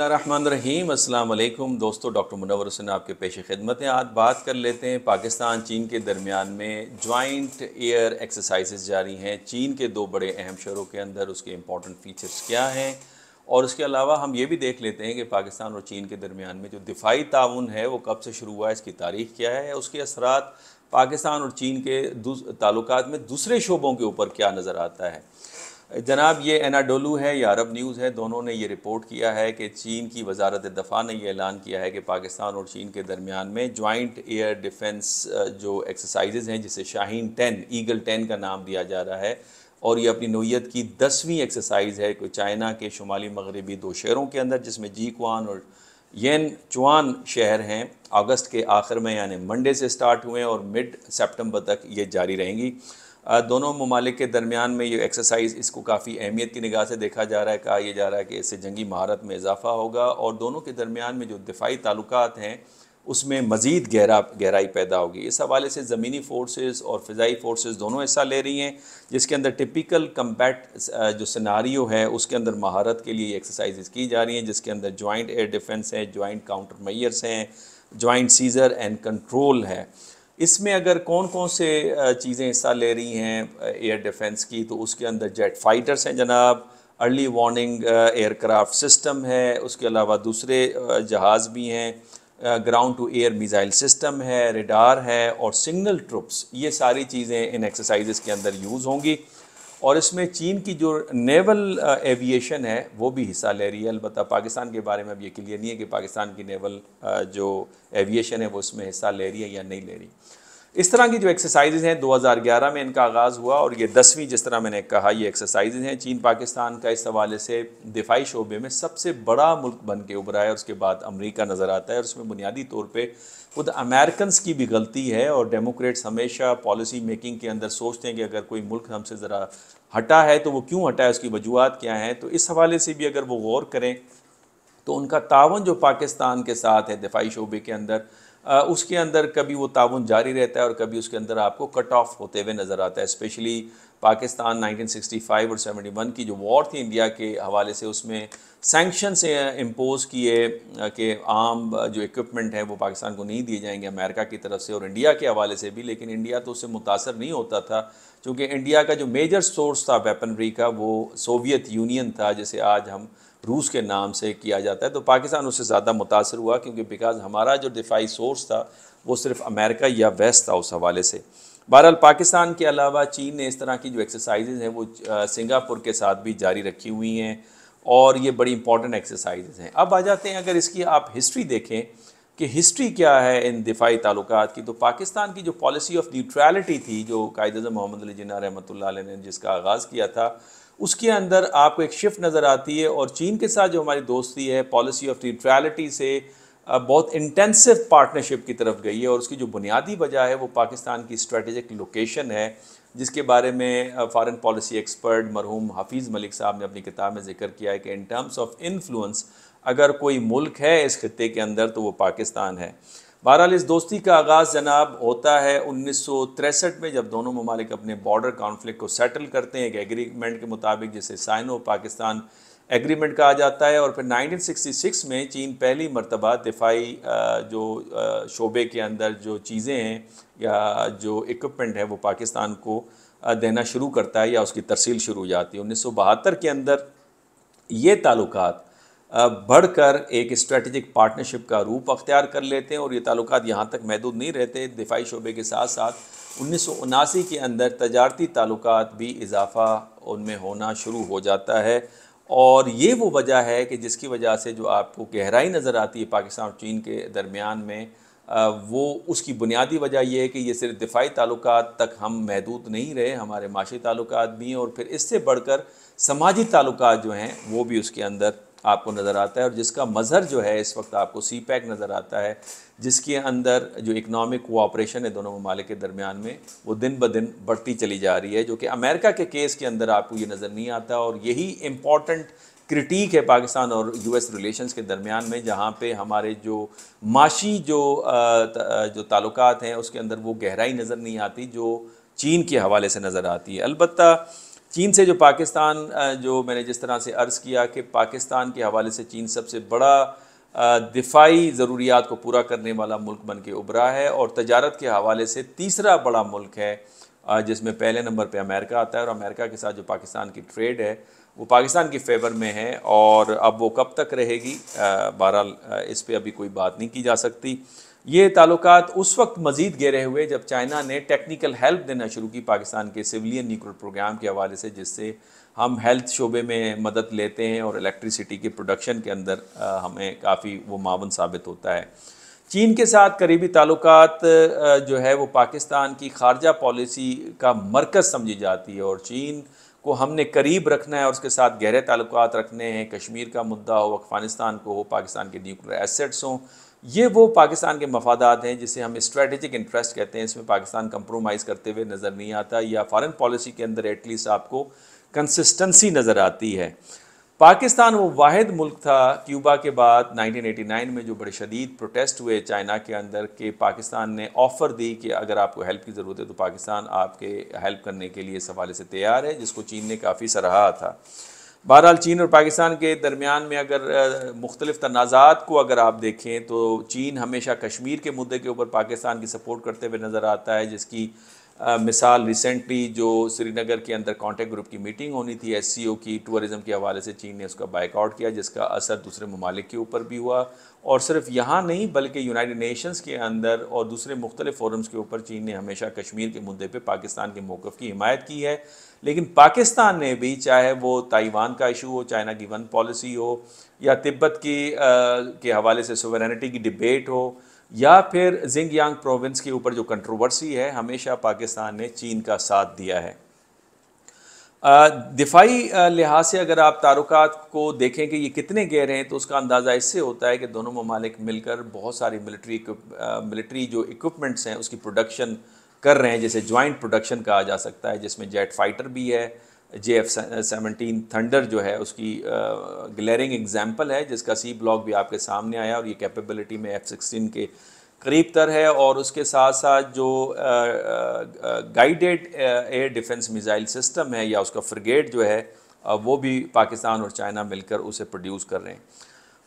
अस्सलाम वालेकुम दोस्तों डॉक्टर मुनवर हुसैन आपके पेश खिदमत हैं आज बात कर लेते हैं पाकिस्तान चीन के दरमियान में जॉइंट एयर एक्सरसाइजेज जारी हैं चीन के दो बड़े अहम शहरों के अंदर उसके इंपॉर्टेंट फीचर्स क्या हैं और उसके अलावा हम ये भी देख लेते हैं कि पाकिस्तान और चीन के दरमियान में जो दिफाई ताउन है वो कब से शुरू हुआ है इसकी तारीख क्या है उसके असरा पाकिस्तान और चीन के ताल्लुक में दूसरे शोबों के ऊपर क्या नज़र आता है जनाब ये एनाडोलू है या अरब न्यूज़ है दोनों ने ये रिपोर्ट किया है कि चीन की वजारत दफ़ा ने यह ऐलान किया है कि पाकिस्तान और चीन के दरमियान में जॉइंट एयर डिफेंस जो एक्सरसाइजेज़ हैं जिसे शाहीन टेन ईगल टेन का नाम दिया जा रहा है और ये अपनी नोयत की दसवीं एक्सरसाइज है कोई चाइना के शुमाली मगरबी दो शहरों के अंदर जिसमें जी क्वान और येन चुआन शहर हैं अगस्त के आखिर में यानी मंडे से स्टार्ट हुए और मिड सितंबर तक ये जारी रहेंगी दोनों ममालिक के दरमियान में ये एक्सरसाइज इसको काफ़ी अहमियत की निगाह से देखा जा रहा है कहा यह जा रहा है कि इससे जंगी महारत में इजाफा होगा और दोनों के दरमियान में जो दिफाई ताल्लुक हैं उसमें मज़ीद गहरा गहराई पैदा होगी इस हवाले से ज़मीनी फोर्सेस और फ़जाई फोर्सेस दोनों हिस्सा ले रही हैं जिसके अंदर टिपिकल कम्बैट जो सिनारियो है उसके अंदर महारत के लिए एक्सरसाइज की जा रही हैं जिसके अंदर जॉइंट एयर डिफेंस है जॉइंट काउंटर मैयर्स हैं जॉइंट सीज़र एंड कंट्रोल है इसमें अगर कौन कौन से चीज़ें हिस्सा ले रही हैं एयर डिफेंस की तो उसके अंदर जेट फाइटर्स हैं जनाब अर्ली वार्निंग एयरक्राफ्ट सिस्टम है उसके अलावा दूसरे जहाज़ भी हैं ground to air missile system है रेडार है और सिग्नल ट्रुप्स ये सारी चीज़ें इन एक्सरसाइज़ के अंदर यूज़ होंगी और इसमें चीन की जो नेवल एविएशन है वो भी हिस्सा ले रही है अलबत् पाकिस्तान के बारे में अब ये क्लियर नहीं है कि पाकिस्तान की नेवल जो एविएशन है वो इसमें हिस्सा ले रही है या नहीं ले रही इस तरह की जो एक्सरसाइजेज हैं 2011 में इनका आगाज़ हुआ और ये दसवीं जिस तरह मैंने कहा ये एक्सरसाइजेज हैं चीन पाकिस्तान का इस हवाले से दिफाई शोबे में सबसे बड़ा मुल्क बन के उभरा है उसके बाद अमरीका नज़र आता है और उसमें बुनियादी तौर पर खुद अमेरिकन की भी गलती है और डेमोक्रेट्स हमेशा पॉलिसी मेकिंग के अंदर सोचते हैं कि अगर कोई मुल्क हमसे ज़रा हटा है तो वो क्यों हटा है उसकी वजूहत क्या हैं तो इस हवाले से भी अगर वो गौर करें तो उनका तावन जो पाकिस्तान के साथ है दिफाई शोबे के अंदर उसके अंदर कभी वो ताउन जारी रहता है और कभी उसके अंदर आपको कट ऑफ होते हुए नज़र आता है स्पेशली पाकिस्तान 1965 और 71 की जो वॉर थी इंडिया के हवाले से उसमें सेंक्शन से इम्पोज़ किए कि आम जो इक्विपमेंट है वो पाकिस्तान को नहीं दिए जाएंगे अमेरिका की तरफ से और इंडिया के हवाले से भी लेकिन इंडिया तो उससे मुतासर नहीं होता था क्योंकि इंडिया का जो मेजर सोर्स था वेपनरी का वो सोवियत यूनियन था जैसे आज हम रूस के नाम से किया जाता है तो पाकिस्तान उससे ज़्यादा मुतासर हुआ क्योंकि बिकॉज हमारा जो दिफाई सोर्स था वो सिर्फ अमेरिका या वेस्ट था उस हवाले से बहरहाल पाकिस्तान के अलावा चीन ने इस तरह की जो एक्सरसाइजेज़ हैं वो सिंगापुर के साथ भी जारी रखी हुई हैं और ये बड़ी इंपॉर्टेंट एक्सरसाइजेज़ हैं अब आ जाते हैं अगर इसकी आप हिस्ट्री देखें कि हिस्ट्री क्या है इन दिफाई ताल्लुक की तो पाकिस्तान की जो पॉलिसी ऑफ न्यूट्रैलिटी थी जो कायद मोहम्मद मोहम्मद जिन्ना रहमत ने जिसका आगाज़ किया था उसके अंदर आपको एक शिफ्ट नज़र आती है और चीन के साथ जो हमारी दोस्ती है पॉलिसी ऑफ न्यूट्रैलिटी से बहुत इंटेंसिव पार्टनरशिप की तरफ गई है और उसकी जो बुनियादी वजह है वो पाकिस्तान की स्ट्रेटेजिक लोकेशन है जिसके बारे में फॉरेन पॉलिसी एक्सपर्ट मरहूम हफीज़ मलिक साहब ने अपनी किताब में जिक्र किया है कि इन टर्म्स ऑफ इन्फ्लुएंस अगर कोई मुल्क है इस खत्े के अंदर तो वो पाकिस्तान है बहरहाल इस दोस्ती का आगाज़ जनाब होता है उन्नीस में जब दोनों ममालिक अपने बॉर्डर कॉन्फ्लिक्ट को सेटल करते हैं एक एग्रीमेंट के मुताबिक जिसे साइनो पाकिस्तान एग्रीमेंट कहा जाता है और फिर 1966 में चीन पहली मरतबा दिफाई जो शोबे के अंदर जो चीज़ें हैं या जो इक्विपमेंट है वो पाकिस्तान को देना शुरू करता है या उसकी तरसील शुरू हो जाती है उन्नीस के अंदर ये ताल्लुक बढ़कर एक स्ट्रेटजिक पार्टनरशिप का रूप अख्तियार कर लेते हैं और ये ताल्लुक यहाँ तक महदूद नहीं रहते दिफाई शोबे के साथ साथ उन्नीस सौ उनासी के अंदर तजारती ताल्लुक भी इजाफा उनमें होना शुरू हो जाता है और ये वो वजह है कि जिसकी वजह से जो आपको गहराई नज़र आती है पाकिस्तान और चीन के दरमियान में वो उसकी बुनियादी वजह यह है कि ये सिर्फ दिफाई ताल्लुक तक हम महदूद नहीं रहे हमारे माशी ताल्लुक भी हैं और फिर इससे बढ़कर समाजी ताल्लुक जो हैं वो भी उसके अंदर आपको नज़र आता है और जिसका मज़हर जो है इस वक्त आपको सी पैक नज़र आता है जिसके अंदर जो इकनॉमिक कोऑपरेशन है दोनों ममालिक के दरमियान में वो दिन ब दिन बढ़ती चली जा रही है जो कि अमेरिका के केस के अंदर आपको ये नज़र नहीं आता और यही इम्पॉर्टेंट क्रिटिक है पाकिस्तान और यूएस रिलेशंस के दरमियान में जहाँ पे हमारे जो माशी जो जो ताल्लुकात हैं उसके अंदर वो गहराई नज़र नहीं आती जो चीन के हवाले से नज़र आती है अलबत्ता चीन से जो पाकिस्तान जो मैंने जिस तरह से अर्ज़ किया कि पाकिस्तान के हवाले से चीन सबसे बड़ा दिफाई ज़रूरियात को पूरा करने वाला मुल्क बन के उभरा है और तजारत के हवाले से तीसरा बड़ा मुल्क है जिसमें पहले नंबर पे अमेरिका आता है और अमेरिका के साथ जो पाकिस्तान की ट्रेड है वो पाकिस्तान की फेवर में है और अब वो कब तक रहेगी बहरहाल इस पर अभी कोई बात नहीं की जा सकती ये ताल्लुकात उस वक्त मज़ीद गहरे हुए जब चाइना ने टेक्निकल हेल्प देना शुरू की पाकिस्तान के सिविलियन न्यूक्लियर प्रोग्राम के हवाले से जिससे हम हेल्थ शोबे में मदद लेते हैं और इलेक्ट्रिसिटी के प्रोडक्शन के अंदर हमें काफ़ी वो मावन साबित होता है चीन के साथ करीबी ताल्लुक जो है वो पाकिस्तान की खारजा पॉलिसी का मरकज़ समझी जाती है और चीन को हमने करीब रखना है और उसके साथ गहरे ताल्लुक रखने हैं कश्मीर का मुद्दा हो अफगानिस्तान को हो पाकिस्तान के न्यूक्लियर एसेट्स हों ये वो पाकिस्तान के मफादात हैं जिसे हम स्ट्रेटजिक इंटरेस्ट कहते हैं इसमें पाकिस्तान कंप्रोमाइज़ करते हुए नज़र नहीं आता या फॉरेन पॉलिसी के अंदर एटलीस्ट आपको कंसिस्टेंसी नज़र आती है पाकिस्तान वो वाद मुल्क था क्यूबा के बाद 1989 में जो बड़े शदीद प्रोटेस्ट हुए चाइना के अंदर कि पाकिस्तान ने ऑफ़र दी कि अगर आपको हेल्प की ज़रूरत है तो पाकिस्तान आपके हेल्प करने के लिए इस हवाले से तैयार है जिसको चीन ने काफ़ी सराहा था बहरहाल चीन और पाकिस्तान के दरमियान में अगर मुख्तलिफ तनाज़ात को अगर आप देखें तो चीन हमेशा कश्मीर के मुद्दे के ऊपर पाकिस्तान की सपोर्ट करते हुए नज़र आता है जिसकी मिसाल रिसेंटली जो श्रीनगर के अंदर कॉन्टेक्ट ग्रुप की मीटिंग होनी थी एस की टूरिज़म के हवाले से चीन ने उसका बाइकआउट किया जिसका असर दूसरे ममालिक के ऊपर भी हुआ और सिर्फ यहाँ नहीं बल्कि यूनाइटेड नेशंस के अंदर और दूसरे मुख्तलि फोरम्स के ऊपर चीन ने हमेशा कश्मीर के मुद्दे पर पाकिस्तान के मौक़ की हमायत की है लेकिन पाकिस्तान ने भी चाहे वो ताइवान का इशू हो चाइना की वन पॉलिसी हो या तिब्बत की आ, के हवाले से सोवरेनिटी की डिबेट हो या फिर जिंग यांग प्रोविंस के ऊपर जो कंट्रोवर्सी है हमेशा पाकिस्तान ने चीन का साथ दिया है दिफाई लिहाज से अगर आप तारुकात को देखें कि ये कितने गहरे हैं तो उसका अंदाज़ा इससे होता है कि दोनों ममालिक मिलकर बहुत सारी मिलिट्री मिलिट्री जो इक्विपमेंट्स हैं उसकी प्रोडक्शन कर रहे हैं जैसे जॉइंट प्रोडक्शन कहा जा सकता है जिसमें जेट फाइटर भी है जे एफ सेवनटीन थंडर जो है उसकी ग्लेरिंग एग्जाम्पल है जिसका सी ब्लॉक भी आपके सामने आया और ये कैपेबिलिटी में एफ सिक्सटीन के करीब तर है और उसके साथ साथ जो guided air defence missile system है या उसका फ्रिगेट जो है आ, वो भी पाकिस्तान और चाइना मिलकर उसे प्रोड्यूस कर रहे हैं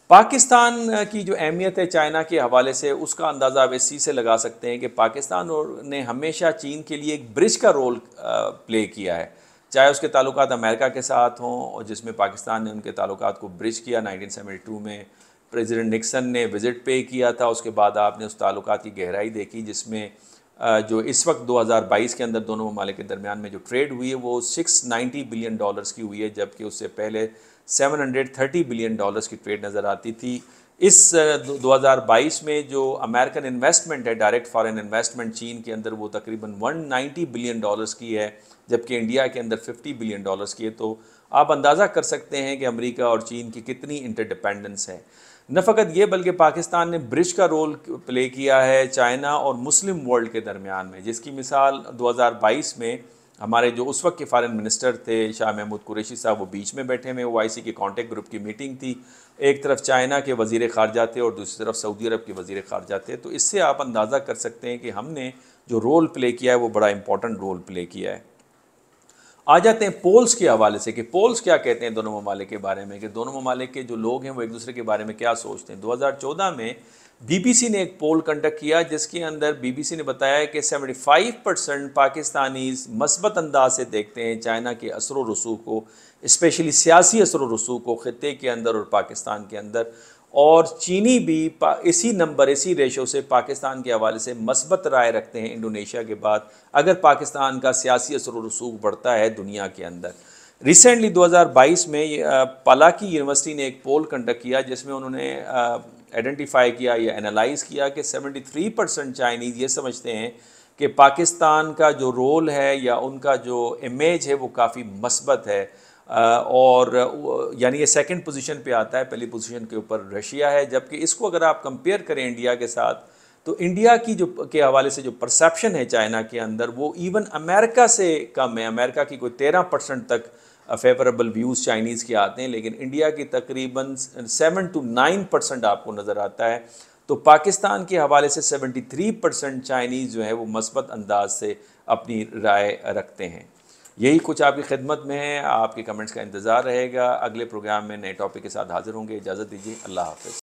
पाकिस्तान की जो अहमियत है चाइना के हवाले से उसका अंदाज़ा आप इसी से लगा सकते हैं कि पाकिस्तान और ने हमेशा चीन के लिए एक ब्रिज का रोल आ, प्ले किया है चाहे उसके ताल्लुक अमेरिका के साथ हों और जिसमें पाकिस्तान ने उनके ताल्लुक को ब्रिज किया 1972 में प्रेसिडेंट निक्सन ने विज़िट पे किया था उसके बाद आपने उस ताल्लुक की गहराई देखी जिसमें जो इस वक्त 2022 के अंदर दोनों ममालिक के दरमियान में जो ट्रेड हुई है वो 690 बिलियन डॉलर्स की हुई है जबकि उससे पहले 730 बिलियन डॉलर्स की ट्रेड नज़र आती थी इस 2022 में जो अमेरिकन इन्वेस्टमेंट है डायरेक्ट फॉरेन इन्वेस्टमेंट चीन के अंदर वो तकरीबन 190 बिलियन डॉलर्स की है जबकि इंडिया के अंदर 50 बिलियन डॉलर्स की है तो आप अंदाज़ा कर सकते हैं कि अमेरिका और चीन की कितनी इंटरडिपेंडेंस है न फ़कत ये बल्कि पाकिस्तान ने ब्रिज का रोल प्ले किया है चाइना और मुस्लिम वर्ल्ड के दरमियान में जिसकी मिसाल दो में हमारे जो उस वक्त के फॉरेन मिनिस्टर थे शाह महमूद कुरेशी साहब वो बीच में बैठे हुए वो आई सी के कॉन्टेक्ट ग्रुप की मीटिंग थी एक तरफ चाइना के वजीर खारजा थे और दूसरी तरफ सऊदी अरब के वजीर खारजा थे तो इससे आप अंदाज़ा कर सकते हैं कि हमने जो रोल प्ले किया है वो बड़ा इंपॉर्टेंट रोल प्ले किया है आ जाते हैं पोल्स के हवाले से कि पोल्स क्या कहते हैं दोनों ममालिक के बारे में कि दोनों ममालिक के जो लोग हैं वो एक दूसरे के बारे में क्या सोचते हैं दो में बीबीसी ने एक पोल कंडक्ट किया जिसके अंदर बीबीसी ने बताया कि 75 परसेंट पाकिस्तानी मस्बत अंदाज से देखते हैं चाइना के असर व रसूख को इस्पेशली सियासी असर व रसूख को ख़त्े के अंदर और पाकिस्तान के अंदर और चीनी भी इसी नंबर इसी रेशो से पाकिस्तान के हवाले से मस्बत राय रखते हैं इंडोनेशिया के बाद अगर पाकिस्तान का सियासी असर व रसूख बढ़ता है दुनिया के अंदर रिसेंटली 2022 में पालाकी यूनिवर्सिटी ने एक पोल कंडक्ट किया जिसमें उन्होंने आइडेंटिफाई किया या एनालाइज किया कि 73 परसेंट चाइनीज़ ये समझते हैं कि पाकिस्तान का जो रोल है या उनका जो इमेज है वो काफ़ी मस्बत है और यानी ये सेकंड पोजीशन पे आता है पहली पोजीशन के ऊपर रशिया है जबकि इसको अगर आप कंपेयर करें इंडिया के साथ तो इंडिया की जो के हवाले से जो परसेप्शन है चाइना के अंदर वो इवन अमेरिका से कम है अमेरिका की कोई तेरह परसेंट तक फेवरेबल व्यूज़ चाइनीज़ के आते हैं लेकिन इंडिया की तकरीबन सेवन टू नाइन परसेंट आपको नज़र आता है तो पाकिस्तान के हवाले से सेवेंटी थ्री परसेंट चाइनीज़ जो है वो मस्बत अंदाज से अपनी राय रखते हैं यही कुछ आपकी खिदमत में है आपके कमेंट्स का इंतज़ार रहेगा अगले प्रोग्राम में नए टॉपिक के साथ हाज़िर होंगे इजाज़त दीजिए अल्लाह हाफिज़